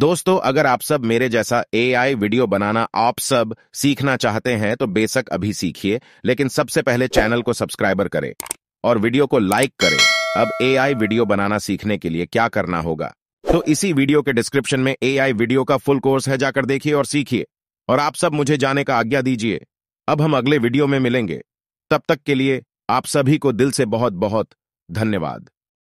दोस्तों अगर आप सब मेरे जैसा एआई वीडियो बनाना आप सब सीखना चाहते हैं तो बेशक अभी सीखिए लेकिन सबसे पहले चैनल को सब्सक्राइबर करें और वीडियो को लाइक करें अब एआई वीडियो बनाना सीखने के लिए क्या करना होगा तो इसी वीडियो के डिस्क्रिप्शन में एआई वीडियो का फुल कोर्स है जाकर देखिए और सीखिए और आप सब मुझे जाने का आज्ञा दीजिए अब हम अगले वीडियो में मिलेंगे तब तक के लिए आप सभी को दिल से बहुत बहुत धन्यवाद